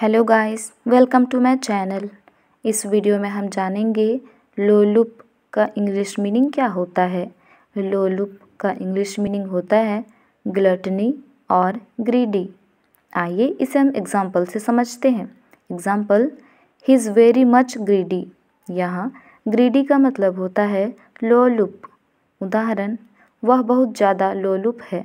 hello guys welcome to my channel इस video में हम जानेंगे लोलुप का इंग्लिश मीनिंग क्या होता है लोलुप का इंग्लिश मीनिंग होता है ग्लटनी और ग्रीडी आइए इसे हम एग्जाम्पल से समझते हैं example he is very much greedy यहाँ ग्रीडी का मतलब होता है लोलुप उदाहरण वह बहुत ज़्यादा लोलुप है